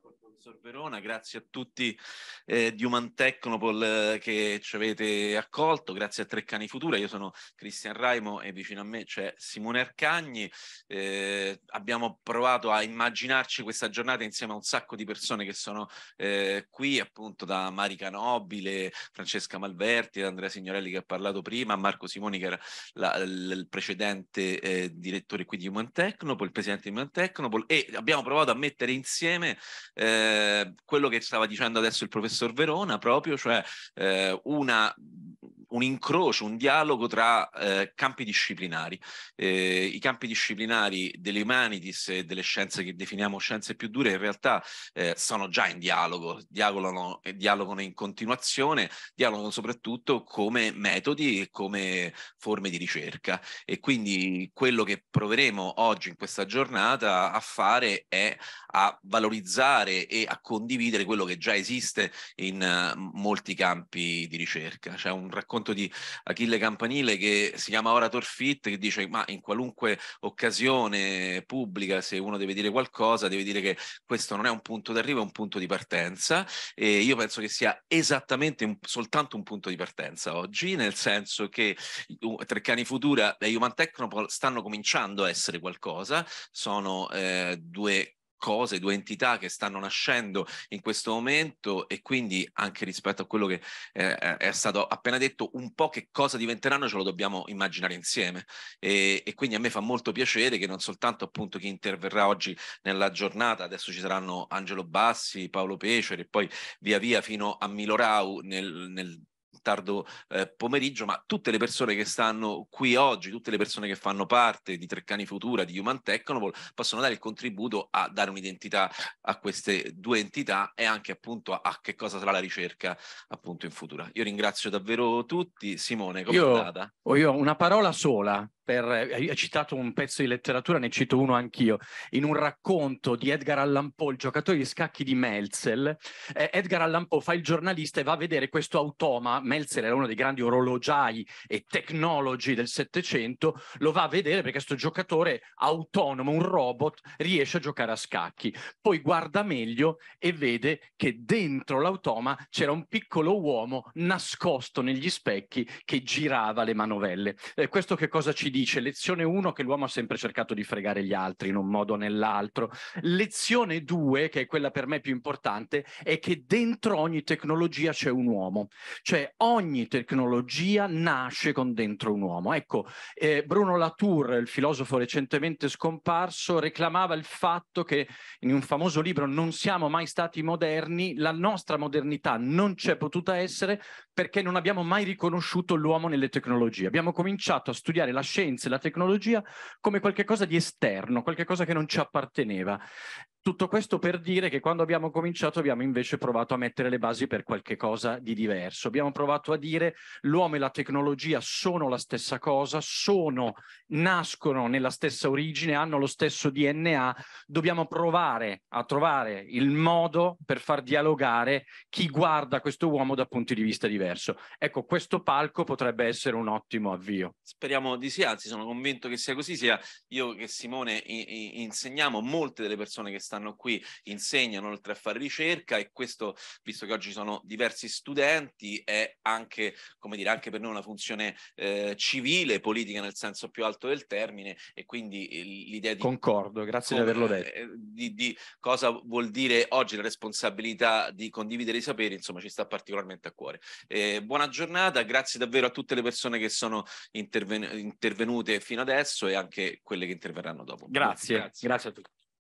professor Verona, grazie a tutti eh, di Human Technopol eh, che ci avete accolto, grazie a Treccani Futura, io sono Cristian Raimo e vicino a me c'è Simone Arcagni, eh, abbiamo provato a immaginarci questa giornata insieme a un sacco di persone che sono eh, qui, appunto da Marica Nobile, Francesca Malverti, Andrea Signorelli che ha parlato prima, Marco Simoni che era la, il precedente eh, direttore qui di Human Technopol, il presidente di Human Technopol e abbiamo provato a mettere insieme eh, quello che stava dicendo adesso il professor Verona, proprio, cioè eh, una un incrocio, un dialogo tra eh, campi disciplinari. Eh, I campi disciplinari delle humanities e delle scienze che definiamo scienze più dure in realtà eh, sono già in dialogo, dialogano, dialogano in continuazione, dialogano soprattutto come metodi e come forme di ricerca. E quindi quello che proveremo oggi in questa giornata a fare è a valorizzare e a condividere quello che già esiste in uh, molti campi di ricerca. C'è un racconto racconto di Achille Campanile che si chiama Orator Fit, che dice ma in qualunque occasione pubblica, se uno deve dire qualcosa, deve dire che questo non è un punto d'arrivo, è un punto di partenza. E io penso che sia esattamente un, soltanto un punto di partenza oggi, nel senso che Treccani Futura e Human Technopol stanno cominciando a essere qualcosa, sono eh, due cose, due entità che stanno nascendo in questo momento e quindi anche rispetto a quello che eh, è stato appena detto, un po' che cosa diventeranno ce lo dobbiamo immaginare insieme e, e, quindi a me fa molto piacere che non soltanto appunto chi interverrà oggi nella giornata, adesso ci saranno Angelo Bassi, Paolo Pecere e poi via via fino a Milo Rau nel, nel tardo eh, pomeriggio, ma tutte le persone che stanno qui oggi, tutte le persone che fanno parte di Treccani Futura, di Human Technopol, possono dare il contributo a dare un'identità a queste due entità e anche appunto a, a che cosa sarà la ricerca appunto in futuro. Io ringrazio davvero tutti. Simone, come io, è stata? Io una parola sola, per, hai citato un pezzo di letteratura, ne cito uno anch'io, in un racconto di Edgar Allan Poe, il giocatore di scacchi di Melzel, eh, Edgar Allan Poe fa il giornalista e va a vedere questo automa, Melzel era uno dei grandi orologiai e tecnologi del Settecento, lo va a vedere perché questo giocatore autonomo, un robot, riesce a giocare a scacchi. Poi guarda meglio e vede che dentro l'automa c'era un piccolo uomo nascosto negli specchi che girava le manovelle. Eh, questo che cosa ci dice, lezione 1, che l'uomo ha sempre cercato di fregare gli altri in un modo o nell'altro. Lezione 2, che è quella per me più importante, è che dentro ogni tecnologia c'è un uomo. Cioè ogni tecnologia nasce con dentro un uomo. Ecco, eh, Bruno Latour, il filosofo recentemente scomparso, reclamava il fatto che in un famoso libro Non siamo mai stati moderni, la nostra modernità non c'è potuta essere perché non abbiamo mai riconosciuto l'uomo nelle tecnologie. Abbiamo cominciato a studiare la scienza scienze, la tecnologia come qualcosa di esterno, qualcosa che non ci apparteneva. Tutto questo per dire che quando abbiamo cominciato abbiamo invece provato a mettere le basi per qualche cosa di diverso. Abbiamo provato a dire l'uomo e la tecnologia sono la stessa cosa, sono, nascono nella stessa origine, hanno lo stesso DNA, dobbiamo provare a trovare il modo per far dialogare chi guarda questo uomo da punti di vista diverso. Ecco, questo palco potrebbe essere un ottimo avvio. Speriamo di sì, anzi sono convinto che sia così, sia io che Simone insegniamo molte delle persone che stanno stanno qui insegnano oltre a fare ricerca e questo, visto che oggi sono diversi studenti, è anche, come dire, anche per noi una funzione eh, civile, politica nel senso più alto del termine e quindi l'idea di... Concordo, grazie come, di averlo eh, detto. Di, di cosa vuol dire oggi la responsabilità di condividere i saperi, insomma ci sta particolarmente a cuore. Eh, buona giornata, grazie davvero a tutte le persone che sono interven- intervenute fino adesso e anche quelle che interverranno dopo. Grazie, grazie, grazie a tutti.